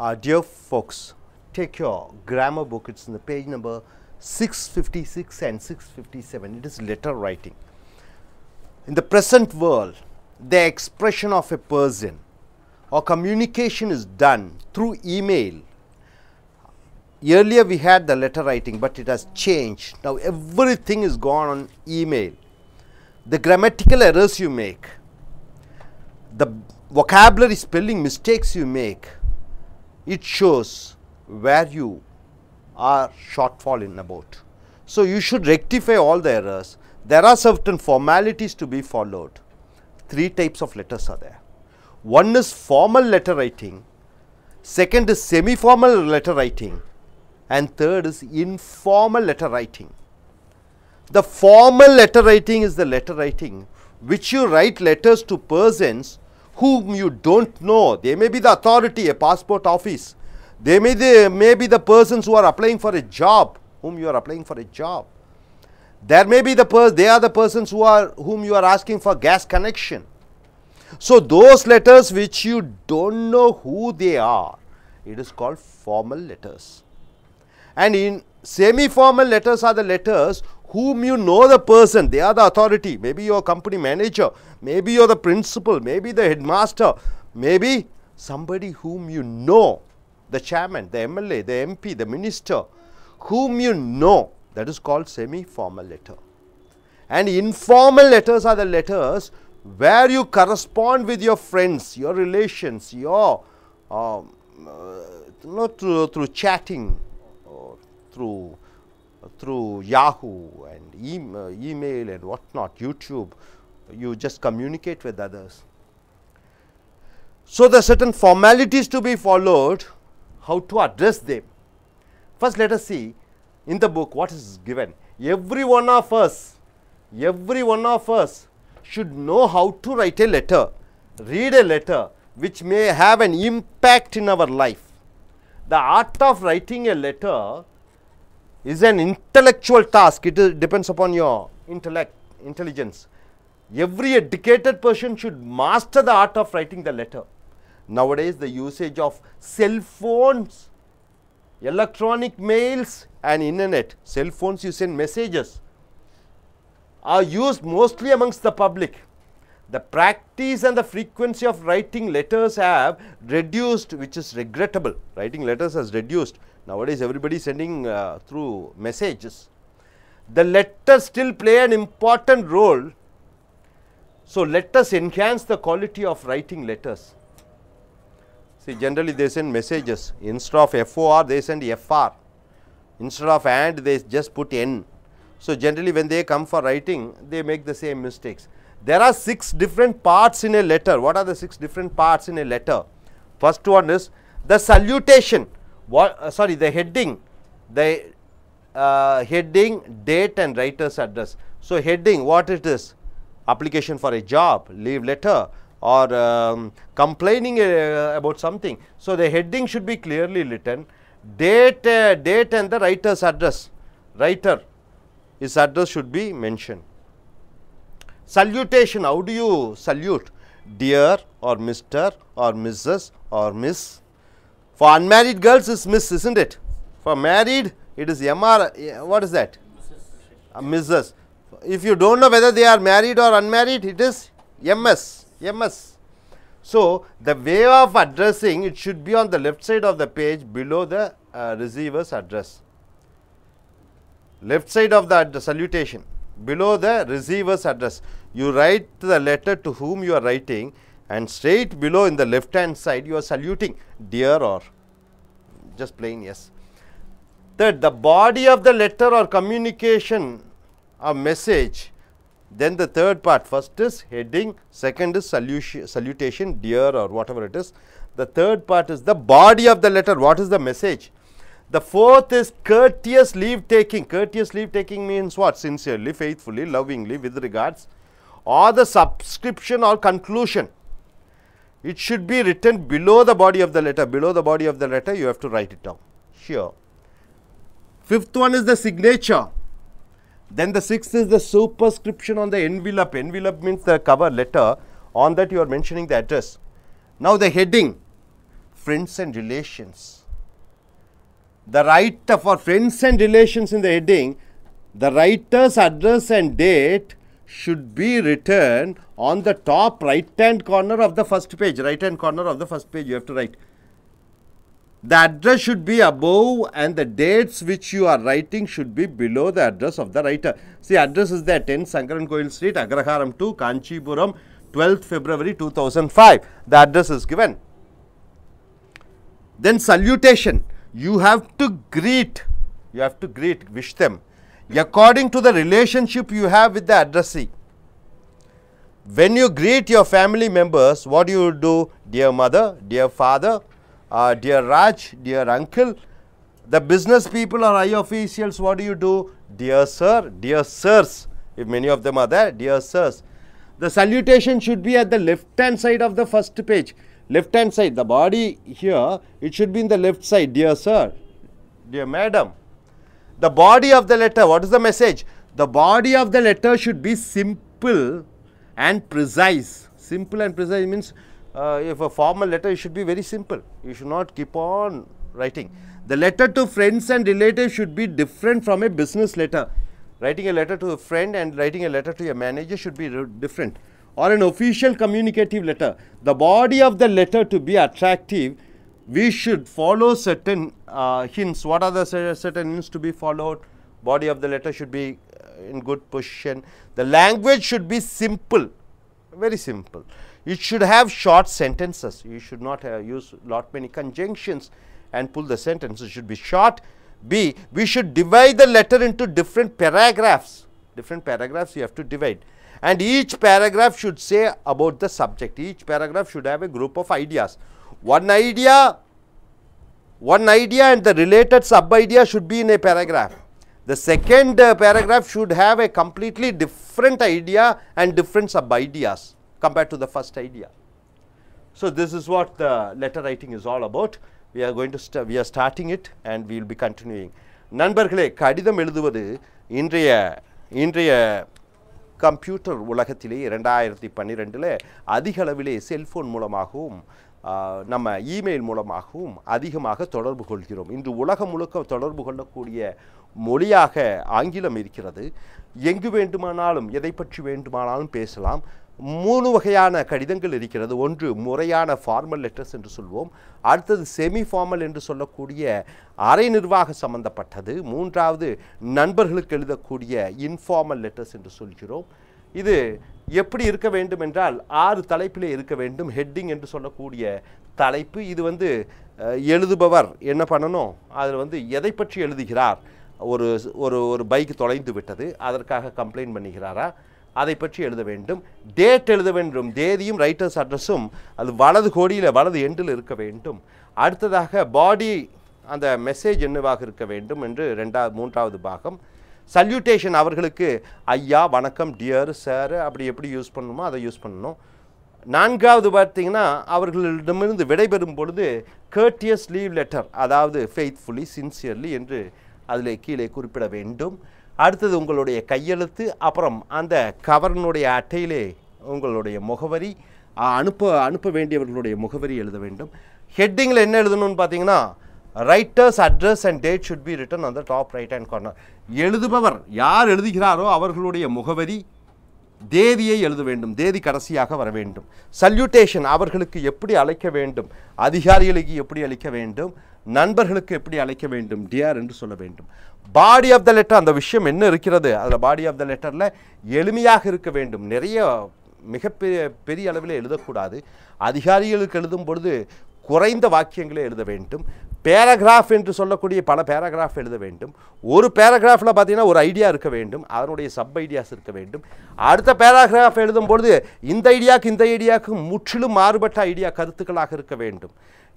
Uh, dear folks, take your grammar book, it's in the page number 656 and 657. It is letter writing. In the present world, the expression of a person or communication is done through email. Earlier we had the letter writing, but it has changed. Now everything is gone on email. The grammatical errors you make, the vocabulary spelling mistakes you make, it shows where you are shortfall in about. So, you should rectify all the errors. There are certain formalities to be followed. Three types of letters are there. One is formal letter writing, second is semi-formal letter writing and third is informal letter writing. The formal letter writing is the letter writing which you write letters to persons whom you don't know. They may be the authority, a passport office. They may, they may be the persons who are applying for a job, whom you are applying for a job. There may be the person, they are the persons who are, whom you are asking for gas connection. So those letters which you don't know who they are, it is called formal letters. And in semi-formal letters are the letters whom you know the person, they are the authority. Maybe your company manager, maybe you're the principal, maybe the headmaster, maybe somebody whom you know, the chairman, the MLA, the MP, the minister, whom you know. That is called semi-formal letter. And informal letters are the letters where you correspond with your friends, your relations, your um, uh, not through, through chatting, through through Yahoo and e uh, email and whatnot, YouTube, you just communicate with others. So, there are certain formalities to be followed, how to address them. First, let us see in the book what is given. Every one of us, every one of us should know how to write a letter, read a letter which may have an impact in our life. The art of writing a letter is an intellectual task. It depends upon your intellect, intelligence. Every educated person should master the art of writing the letter. Nowadays, the usage of cell phones, electronic mails and internet, cell phones you send messages, are used mostly amongst the public. The practice and the frequency of writing letters have reduced, which is regrettable. Writing letters has reduced Nowadays, everybody is sending uh, through messages. The letters still play an important role. So, let us enhance the quality of writing letters. See, generally they send messages. Instead of FOR, they send FR. Instead of AND, they just put N. So, generally when they come for writing, they make the same mistakes. There are six different parts in a letter. What are the six different parts in a letter? First one is the salutation what uh, sorry the heading the uh, heading date and writer's address so heading what it is application for a job leave letter or um, complaining uh, about something so the heading should be clearly written date uh, date and the writer's address writer his address should be mentioned salutation how do you salute dear or mr or mrs or miss for unmarried girls, it's Miss, isn't it? For married, it is MR. What is that? Uh, Mrs. If you don't know whether they are married or unmarried, it is MS. MS. So, the way of addressing, it should be on the left side of the page below the uh, receiver's address. Left side of the salutation, below the receiver's address. You write the letter to whom you are writing and straight below in the left hand side you are saluting dear or just plain yes. Third, the body of the letter or communication or message, then the third part first is heading, second is salutation dear or whatever it is. The third part is the body of the letter, what is the message? The fourth is courteous leave taking. Courteous leave taking means what? Sincerely, faithfully, lovingly with regards or the subscription or conclusion it should be written below the body of the letter. Below the body of the letter, you have to write it down. Sure. Fifth one is the signature. Then the sixth is the superscription on the envelope. Envelope means the cover letter. On that, you are mentioning the address. Now, the heading friends and relations. The writer for friends and relations in the heading, the writer's address and date should be written on the top right hand corner of the first page, right hand corner of the first page you have to write. The address should be above and the dates which you are writing should be below the address of the writer. See address is there 10 Sankaran Koil Street, Agraharam 2, Kanchipuram 12th February 2005. The address is given. Then salutation. You have to greet. You have to greet, wish them according to the relationship you have with the addressee. When you greet your family members, what do you do? Dear mother, dear father, uh, dear Raj, dear uncle, the business people or high officials, what do you do? Dear sir, dear sirs, if many of them are there, dear sirs. The salutation should be at the left hand side of the first page. Left hand side, the body here, it should be in the left side, dear sir, dear madam, the body of the letter, what is the message? The body of the letter should be simple and precise. Simple and precise means uh, if a formal letter, it should be very simple. You should not keep on writing. The letter to friends and relatives should be different from a business letter. Writing a letter to a friend and writing a letter to your manager should be different. Or an official communicative letter. The body of the letter to be attractive we should follow certain uh, hints. What are the certain hints to be followed? Body of the letter should be uh, in good position. The language should be simple, very simple. It should have short sentences. You should not uh, use lot many conjunctions and pull the sentences. It should be short. B, we should divide the letter into different paragraphs. Different paragraphs you have to divide. And each paragraph should say about the subject. Each paragraph should have a group of ideas. One idea, one idea and the related sub-idea should be in a paragraph. The second uh, paragraph should have a completely different idea and different sub-ideas compared to the first idea. So, this is what the letter writing is all about. We are going to, we are starting it and we will be continuing. நண்பர்களே கடிதம் எழுதுவது இன்றைய இன்றைய computer உலகத்திலே இரண்டாயிரத்தி பன்னிரெண்டில் அதிக அளவிலே செல்ஃபோன் மூலமாகவும் நம்ம இமெயில் மூலமாகவும் அதிகமாக தொடர்பு கொள்கிறோம் இன்று உலகம் முழுக்க தொடர்பு கொள்ளக்கூடிய மொழியாக ஆங்கிலம் இருக்கிறது எங்கு வேண்டுமானாலும் எதை பற்றி வேண்டுமானாலும் பேசலாம் மூணு வகையான கடிதங்கள் இருக்கிறது ஒன்று முறையான ஃபார்மல் லெட்டர்ஸ் என்று சொல்வோம் அடுத்தது செமி ஃபார்மல் என்று சொல்லக்கூடிய அரை நிர்வாக சம்பந்தப்பட்டது மூன்றாவது நண்பர்களுக்கு எழுதக்கூடிய இன்ஃபார்மல் லெட்டர்ஸ் என்று சொல்கிறோம் இது எப்படி இருக்க வேண்டும் என்றால் ஆறு தலைப்பிலே இருக்க வேண்டும் ஹெட்டிங் என்று சொல்லக்கூடிய தலைப்பு இது வந்து எழுதுபவர் என்ன பண்ணணும் அதில் வந்து எதை பற்றி எழுதுகிறார் ஒரு ஒரு ஒரு பைக் தொலைந்து விட்டது அதற்காக கம்ப்ளைண்ட் பண்ணுகிறாரா அதை பற்றி எழுத வேண்டும் டேட் எழுத வேண்டும் தேதியும் ரைட்டர்ஸ் அட்ரஸும் அது வலது கோடியில் வலது எண்டில் இருக்க வேண்டும் அடுத்ததாக பாடி அந்த மெசேஜ் என்னவாக இருக்க வேண்டும் என்று ரெண்டாவது மூன்றாவது பாகம் சல்யூட்டேஷன் அவர்களுக்கு ஐயா வணக்கம் டியர் சார் அப்படி எப்படி யூஸ் பண்ணணுமோ அதை யூஸ் பண்ணணும் நான்காவது பார்த்தீங்கன்னா அவர்களிடமிருந்து விடைபெறும் பொழுது கேர்டியஸ் லீவ் லெட்டர் அதாவது ஃபெய்த்ஃபுல்லி சின்சியர்லி என்று அதில் கீழே குறிப்பிட வேண்டும் அடுத்தது உங்களுடைய கையெழுத்து அப்புறம் அந்த கவர்னுடைய அட்டையிலே உங்களுடைய முகவரி அனுப்ப அனுப்ப வேண்டியவர்களுடைய முகவரி எழுத வேண்டும் ஹெட்டிங்கில் என்ன எழுதணும்னு பார்த்தீங்கன்னா writer's address and date should be written அந்த டாப் ரைட் ஹேண்ட் கார்னர் எழுதுபவர் யார் எழுதுகிறாரோ அவர்களுடைய முகவரி தேதியை எழுத வேண்டும் தேதி கடைசியாக வர வேண்டும் சல்யூட்டேஷன் அவர்களுக்கு எப்படி அழைக்க வேண்டும் அதிகாரிகளுக்கு எப்படி அழைக்க வேண்டும் நண்பர்களுக்கு எப்படி அழைக்க வேண்டும் டிஆர் என்று சொல்ல வேண்டும் பாடி ஆஃப் த லெட்டர் அந்த விஷயம் என்ன இருக்கிறது அதில் பாடி ஆஃப் த லெட்டரில் எளிமையாக இருக்க வேண்டும் நிறைய மிகப்பெரிய பெரிய அளவில் எழுதக்கூடாது அதிகாரிகளுக்கு எழுதும் பொழுது குறைந்த வாக்கியங்களை எழுத வேண்டும் பேராகிராஃப் என்று சொல்லக்கூடிய பல பேராகிராஃப் எழுத வேண்டும் ஒரு பேராகிராஃபில் பார்த்தீங்கன்னா ஒரு ஐடியா இருக்க வேண்டும் அதனுடைய சப் ஐடியாஸ் இருக்க வேண்டும் அடுத்த பேராகிராஃப் எழுதும்பொழுது இந்த ஐடியாவுக்கு இந்த ஐடியாவுக்கு முற்றிலும் மாறுபட்ட ஐடியா கருத்துக்களாக இருக்க வேண்டும்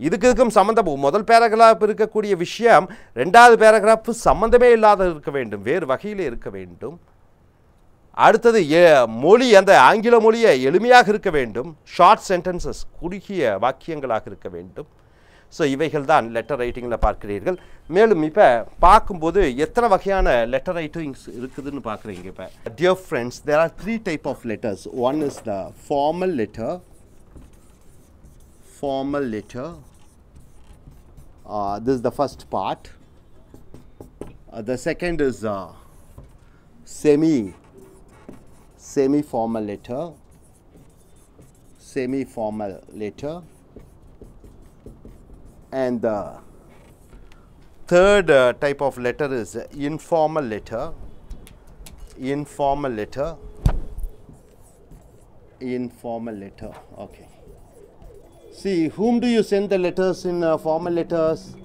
இதுக்கு இதுக்கும் சம்மந்தம் முதல் பேராகிராஃப் இருக்கக்கூடிய விஷயம் ரெண்டாவது பேராகிராஃப் சம்மந்தமே இல்லாத இருக்க வேண்டும் வேறு வகையில் இருக்க வேண்டும் அடுத்தது மொழி அந்த ஆங்கில மொழியை எளிமையாக இருக்க வேண்டும் ஷார்ட் சென்டென்சஸ் குறுகிய வாக்கியங்களாக இருக்க வேண்டும் ஸோ இவைகள் தான் லெட்டர் ரைட்டிங்கில் பார்க்குறீர்கள் மேலும் இப்போ பார்க்கும்போது எத்தனை வகையான லெட்டர் ரைட்டிங்ஸ் இருக்குதுன்னு பார்க்குறீங்க இப்போ dear friends there are three type of letters one is the formal letter formal letter this is the first part the second is semi semi formal letter semi formal letter And the uh, third uh, type of letter is informal letter. Informal letter. Informal letter. Okay. See, whom do you send the letters in uh, formal letters?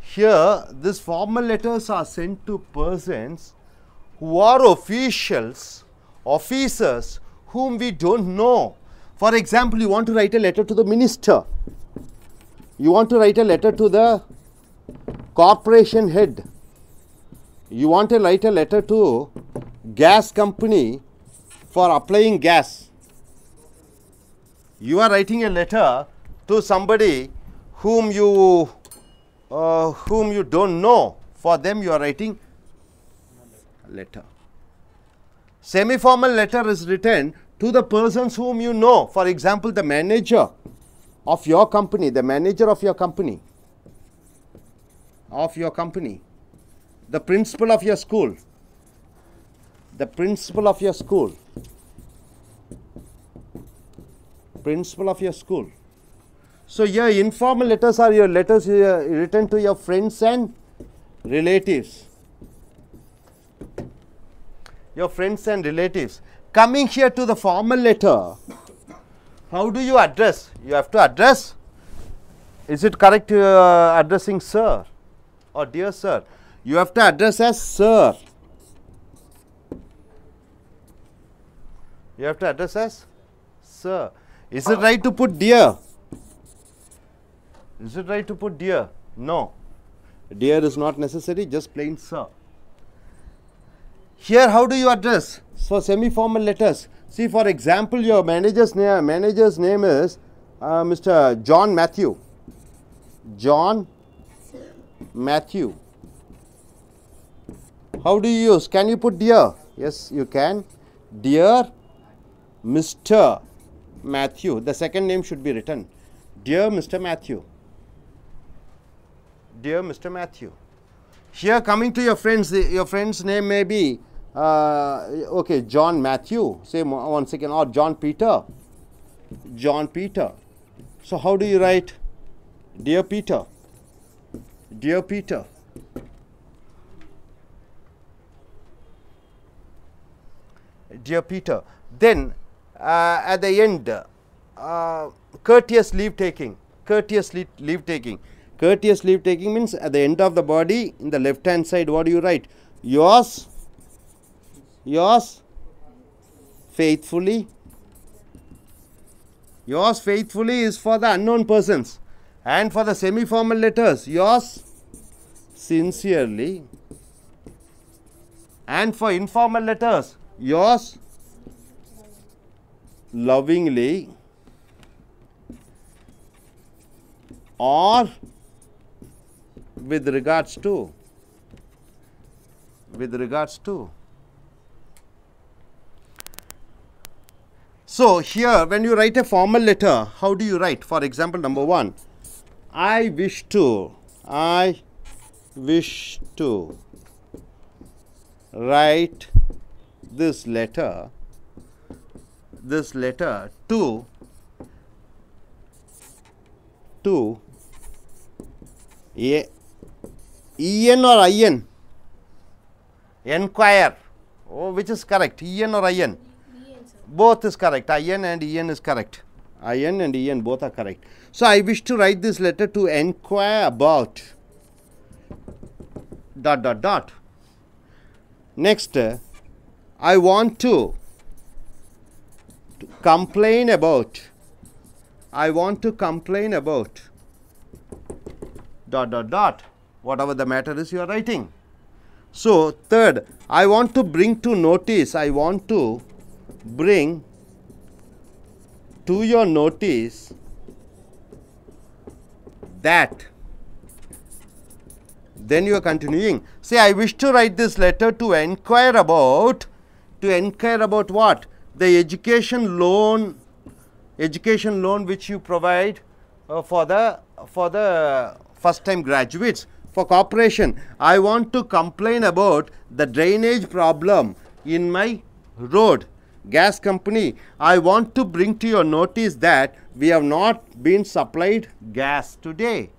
Here, these formal letters are sent to persons who are officials, officers, whom we don't know. For example, you want to write a letter to the minister you want to write a letter to the corporation head you want to write a letter to gas company for applying gas you are writing a letter to somebody whom you uh, whom you don't know for them you are writing a letter semi formal letter is written to the persons whom you know for example the manager of your company, the manager of your company, of your company, the principal of your school, the principal of your school, principal of your school. So, your informal letters are your letters written to your friends and relatives. Your friends and relatives. Coming here to the formal letter, how do you address? You have to address. Is it correct uh, addressing sir or dear sir? You have to address as sir. You have to address as sir. Is it right to put dear? Is it right to put dear? No. Dear is not necessary, just plain sir. Here, how do you address? So, semi-formal letters. See, for example, your manager's name, manager's name is uh, Mr. John Matthew. John Matthew. How do you use? Can you put dear? Yes, you can. Dear Mr. Matthew. The second name should be written. Dear Mr. Matthew. Dear Mr. Matthew. Here coming to your friends, your friend's name may be, uh, okay, John Matthew, say one second, or John Peter. John Peter. So how do you write? Dear Peter. Dear Peter. Dear Peter. Then uh, at the end, uh, courteous leave taking. Courteous leave taking courteous leave taking means at the end of the body in the left hand side what do you write yours yours faithfully yours faithfully is for the unknown persons and for the semi formal letters yours sincerely and for informal letters yours lovingly or with regards to with regards to so here when you write a formal letter how do you write for example number 1 i wish to i wish to write this letter this letter to to en or in enquire oh, which is correct en or in both is correct in and en is correct in and en both are correct so i wish to write this letter to enquire about dot dot dot next i want to, to complain about i want to complain about dot dot dot whatever the matter is you are writing. So, third, I want to bring to notice, I want to bring to your notice that then you are continuing say i wish to write this letter to inquire about to inquire about what the education loan education loan which you provide uh, for the for the first time graduates for corporation, I want to complain about the drainage problem in my road. Gas company, I want to bring to your notice that we have not been supplied gas today.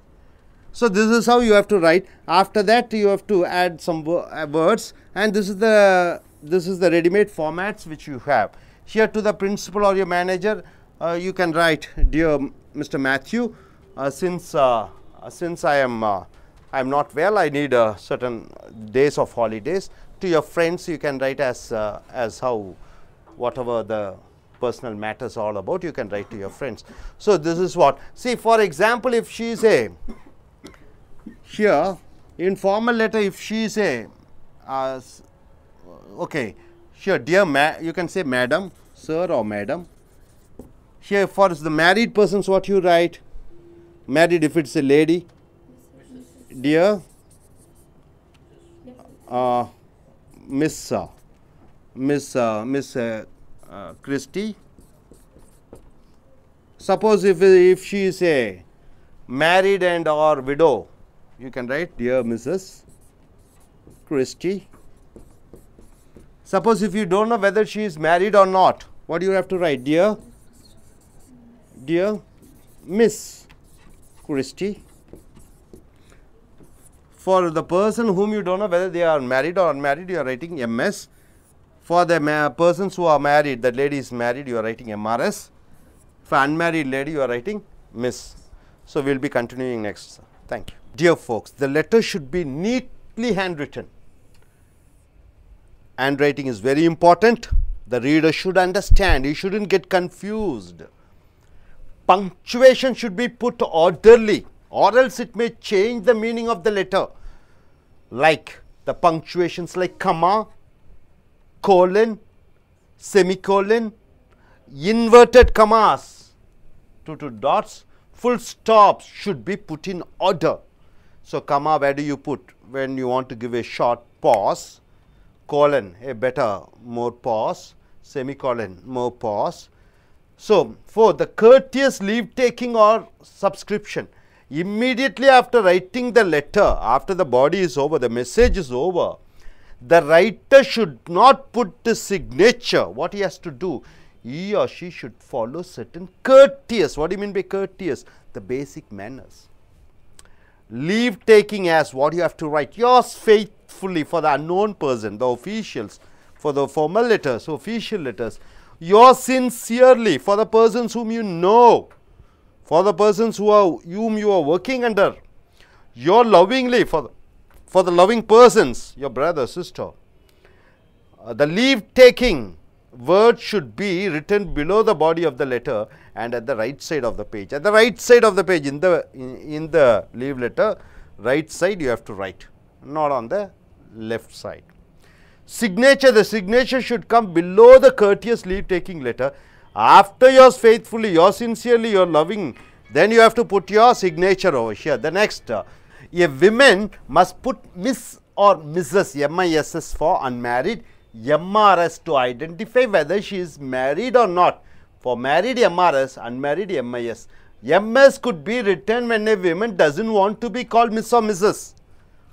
So this is how you have to write. After that, you have to add some uh, words, and this is the this is the ready-made formats which you have. Here to the principal or your manager, uh, you can write, dear Mr. Matthew, uh, since uh, uh since I am uh, I am not well, I need a certain days of holidays. To your friends, you can write as, uh, as how whatever the personal matters all about, you can write to your friends. So, this is what, see for example, if she is a, here in formal letter, if she is a, uh, okay, sure, dear, ma you can say madam, sir or madam. Here for the married persons, what you write, married if it's a lady, dear uh, Miss uh, Miss uh, Miss uh, uh, Christie. Suppose if if she is a married and or widow, you can write dear Mrs. Christie. Suppose if you don't know whether she is married or not, what do you have to write? Dear, dear Miss Christie for the person whom you don't know whether they are married or unmarried, you are writing MS. For the persons who are married, that lady is married, you are writing MRS. For unmarried lady, you are writing Miss. So, we will be continuing next. Thank you. Dear folks, the letter should be neatly handwritten. Handwriting is very important. The reader should understand. He shouldn't get confused. Punctuation should be put orderly or else it may change the meaning of the letter like the punctuations like comma, colon, semicolon, inverted commas, two two dots, full stops should be put in order. So, comma where do you put when you want to give a short pause, colon a better more pause, semicolon more pause. So, for the courteous leave taking or subscription Immediately after writing the letter, after the body is over, the message is over, the writer should not put the signature. What he has to do, he or she should follow certain courteous. What do you mean by courteous? The basic manners. Leave taking as what you have to write. Yours faithfully for the unknown person, the officials, for the formal letters, official letters. Yours sincerely for the persons whom you know for the persons who are whom you are working under your lovingly for the, for the loving persons your brother sister uh, the leave taking word should be written below the body of the letter and at the right side of the page at the right side of the page in the in, in the leave letter right side you have to write not on the left side signature the signature should come below the courteous leave taking letter after yours faithfully, yours sincerely, your loving, then you have to put your signature over here. The next, uh, a woman must put Miss or Mrs. M-I-S-S for unmarried, M R S to identify whether she is married or not. For married M R S; unmarried M I S. M S could be written when a woman doesn't want to be called Miss or Mrs.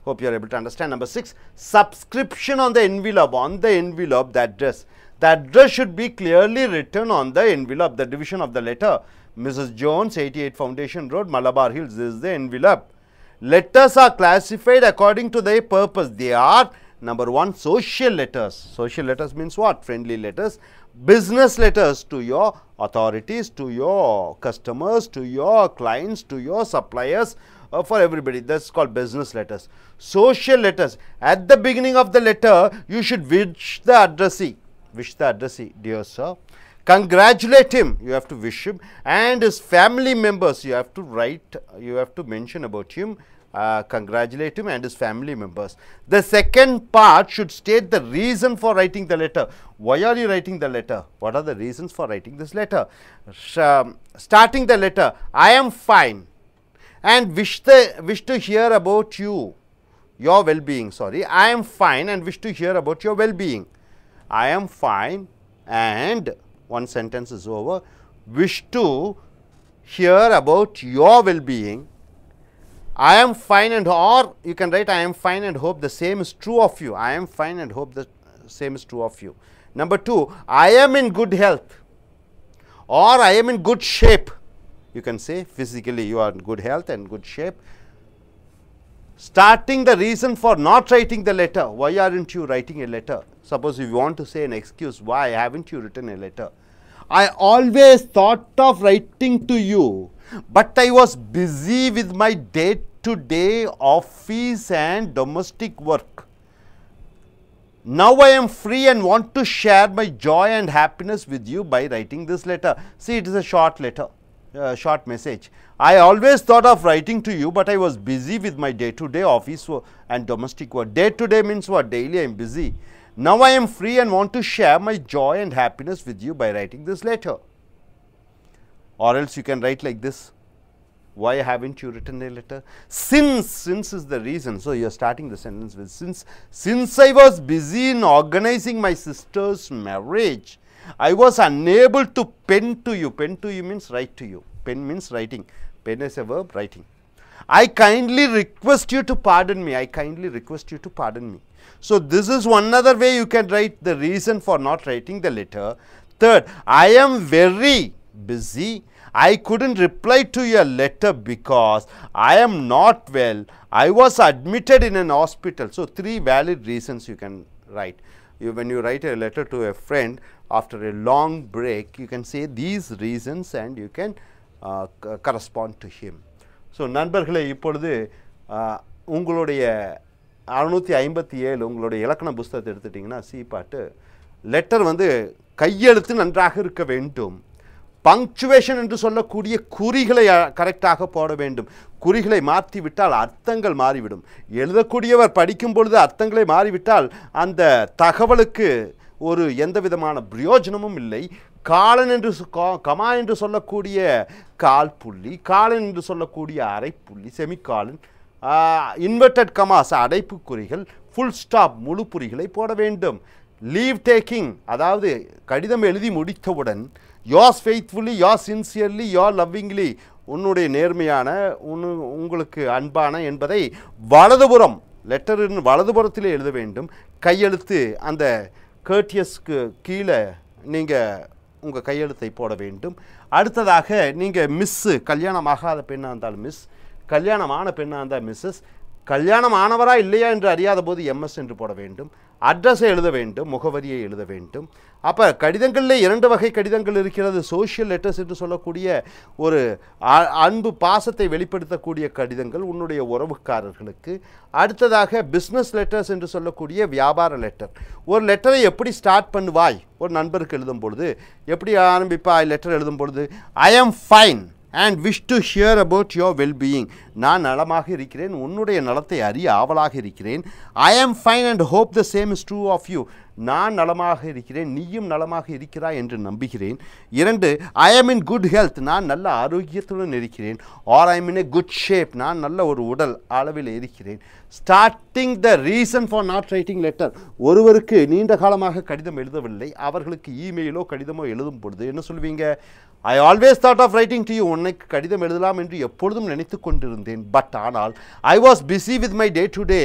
Hope you are able to understand. Number six, subscription on the envelope, on the envelope, the address. The address should be clearly written on the envelope, the division of the letter. Mrs. Jones, 88 Foundation Road, Malabar Hills. This is the envelope. Letters are classified according to their purpose. They are number one, social letters. Social letters means what? Friendly letters. Business letters to your authorities, to your customers, to your clients, to your suppliers, uh, for everybody. That's called business letters. Social letters. At the beginning of the letter, you should write the addressee wish the addressee, dear sir. Congratulate him, you have to wish him and his family members, you have to write, you have to mention about him, uh, congratulate him and his family members. The second part should state the reason for writing the letter. Why are you writing the letter? What are the reasons for writing this letter? Um, starting the letter, I am fine and wish, the, wish to hear about you your well-being sorry i am fine and wish to hear about your well-being I am fine and one sentence is over, wish to hear about your well-being. I am fine and or you can write I am fine and hope the same is true of you. I am fine and hope the same is true of you. Number two, I am in good health or I am in good shape. You can say physically you are in good health and good shape starting the reason for not writing the letter. Why aren't you writing a letter? Suppose if you want to say an excuse, why haven't you written a letter? I always thought of writing to you, but I was busy with my day to day office and domestic work. Now I am free and want to share my joy and happiness with you by writing this letter. See, it is a short letter, uh, short message. I always thought of writing to you, but I was busy with my day-to-day -day office and domestic work. Day-to-day -day means what? Daily I am busy. Now I am free and want to share my joy and happiness with you by writing this letter. Or else you can write like this. Why haven't you written a letter? Since, since is the reason. So, you are starting the sentence with since. Since I was busy in organizing my sister's marriage, I was unable to pen to you. Pen to you means write to you Pen means writing. Pen is a verb, writing. I kindly request you to pardon me. I kindly request you to pardon me. So, this is one other way you can write the reason for not writing the letter. Third, I am very busy. I couldn't reply to your letter because I am not well. I was admitted in an hospital. So, three valid reasons you can write. You, when you write a letter to a friend after a long break, you can say these reasons and you can correspond to him so நண்பர்களே இப்பொழுது உங்களுடைய அறுநூற்றி ஐம்பத்தி ஏழு உங்களுடைய இலக்கண புஸ்தகத்தை எடுத்துட்டிங்கன்னா சி பாட்டு லெட்டர் வந்து கையெழுத்து நன்றாக இருக்க வேண்டும் பங்க்சுவேஷன் என்று சொல்லக்கூடிய குறிகளை கரெக்டாக போட வேண்டும் குறிகளை மாற்றி விட்டால் அர்த்தங்கள் மாறிவிடும் எழுதக்கூடியவர் படிக்கும் பொழுது அர்த்தங்களை மாறிவிட்டால் அந்த தகவலுக்கு ஒரு எந்த விதமான பிரயோஜனமும் இல்லை காலன் என்று கமா என்று சொல்லக்கூடிய கால் புள்ளி காலன் என்று சொல்லக்கூடிய அரை புள்ளி செமிகாலன் இன்வெர்டட் கமாஸ் அடைப்புக்குறிகள் ஃபுல் ஸ்டாப் முழு புரிகளை போட வேண்டும் லீவ் டேக்கிங் அதாவது கடிதம் எழுதி முடித்தவுடன் யாஸ் ஃபெய்த்ஃபுல்லி யாஸ் சின்சியர்லி யா லவ்விங்லி உன்னுடைய நேர்மையான உன் உங்களுக்கு அன்பான என்பதை வலதுபுறம் லெட்டரின் வலதுபுறத்தில் எழுத வேண்டும் கையெழுத்து அந்த கேர்டியஸ்க்கு கீழே நீங்கள் உங்கள் கையெழுத்தை போட வேண்டும் அடுத்ததாக நீங்கள் மிஸ்ஸு கல்யாணம் ஆகாத பெண்ணாக இருந்தால் மிஸ் கல்யாணமான பெண்ணாக இருந்தால் மிஸ்ஸஸ் கல்யாணம் ஆனவரா இல்லையா என்று அறியாத போது எம்எஸ் என்று போட வேண்டும் அட்ரஸை எழுத வேண்டும் முகவரியை எழுத வேண்டும் அப்போ கடிதங்களில் இரண்டு வகை கடிதங்கள் இருக்கிறது சோஷியல் லெட்டர்ஸ் என்று சொல்லக்கூடிய ஒரு அன்பு பாசத்தை வெளிப்படுத்தக்கூடிய கடிதங்கள் உன்னுடைய உறவுக்காரர்களுக்கு அடுத்ததாக பிஸ்னஸ் லெட்டர்ஸ் என்று சொல்லக்கூடிய வியாபார லெட்டர் ஒரு லெட்டரை எப்படி ஸ்டார்ட் பண்ணுவாய் ஒரு நண்பருக்கு எழுதும் பொழுது எப்படி ஆரம்பிப்பாய் லெட்டர் எழுதும் பொழுது I am fine and wish to hear about your wellbeing நான் நலமாக இருக்கிறேன் உன்னுடைய நலத்தை அறிய ஆவலாக இருக்கிறேன் I am fine and hope the same is true of you நான் நலமாக இருக்கிறேன் நீயும் நலமாக இருக்கிறாய் என்று நம்புகிறேன் இரண்டு ஐ ஆம் இன் குட் ஹெல்த் நான் நல்ல ஆரோக்கியத்துடன் இருக்கிறேன் or I in a good shape நான் நல்ல ஒரு உடல் அளவில் இருக்கிறேன் starting the reason for not writing letter ஒருவருக்கு நீண்ட காலமாக கடிதம் எழுதவில்லை அவர்களுக்கு இமெயிலோ கடிதமோ எழுதும் பொழுது என்ன சொல்வீங்க I always thought of writing to you உன்னைக்கு கடிதம் எழுதலாம் என்று எப்பொழுதும் நினைத்து கொண்டிருந்தேன் பட் ஆனால் I was busy with my day to day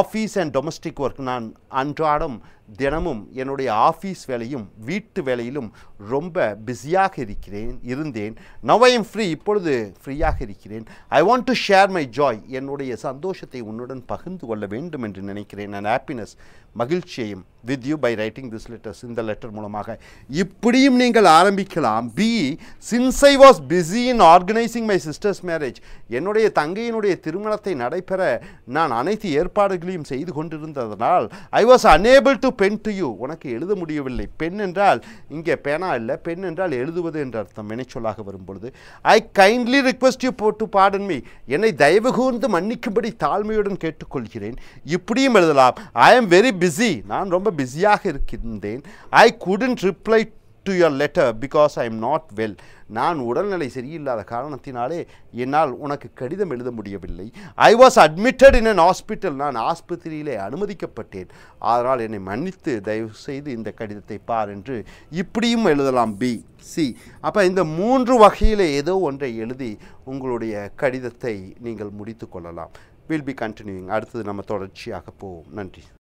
office and domestic work நான் அன்றாடம் தினமும் என்னுடைய ஆஃபீஸ் வேலையும் வீட்டு வேலையிலும் ரொம்ப பிஸியாக இருக்கிறேன் இருந்தேன் நவ் ஐ எம் ஃப்ரீ இப்பொழுது ஃப்ரீயாக இருக்கிறேன் I want to share my joy என்னுடைய சந்தோஷத்தை உன்னுடன் பகிர்ந்து கொள்ள வேண்டும் என்று நினைக்கிறேன் நான் ஹாப்பினஸ் மகிழ்ச்சியையும் with you by writing this letters இந்த லெட்டர் மூலமாக இப்படியும் நீங்கள் ஆரம்பிக்கலாம் B since I was busy in organising my sister's marriage என்னுடைய தங்கையினுடைய திருமணத்தை நடைபெற நான் அனைத்து ஏற்பாடுகளையும் செய்து கொண்டிருந்ததனால் I was unable to pen to you உனக்கு எழுத முடியவில்லை பெண் என்றால் இங்கே பேனா இல்லை பெண் என்றால் எழுதுவது என்ற அர்த்தம் வினைச்சொல்லாக வரும்பொழுது ஐ கைண்ட்லி ரிக்வெஸ்ட் யூ போட்டு பாடன் மீ என்னை தயவு கூர்ந்து மன்னிக்கும்படி தாழ்மையுடன் கேட்டுக்கொள்கிறேன் இப்படியும் எழுதலாம் ஐ ஆம் வெரி பிஸி பிஸி நான் ரொம்ப பிஸியாக இருக்கின்றேன் I couldn't reply to your letter because I am not well நான் உடல்நிலை சரியில்லாத காரணத்தினாலே என்னால் உனக்கு கடிதம் எழுத முடியவில்லை I was admitted in an hospital நான் ஆஸ்பத்திரியிலே அனுமதிக்கப்பட்டேன் அதனால் என்னை மன்னித்து தயவு செய்து இந்த கடிதத்தை பார் என்று இப்படியும் எழுதலாம் பி சி அப்போ இந்த மூன்று வகையில் ஏதோ ஒன்றை எழுதி உங்களுடைய கடிதத்தை நீங்கள் முடித்து கொள்ளலாம் வில் பி கண்டினியூங் அடுத்தது நம்ம தொடர்ச்சியாக போவோம் நன்றி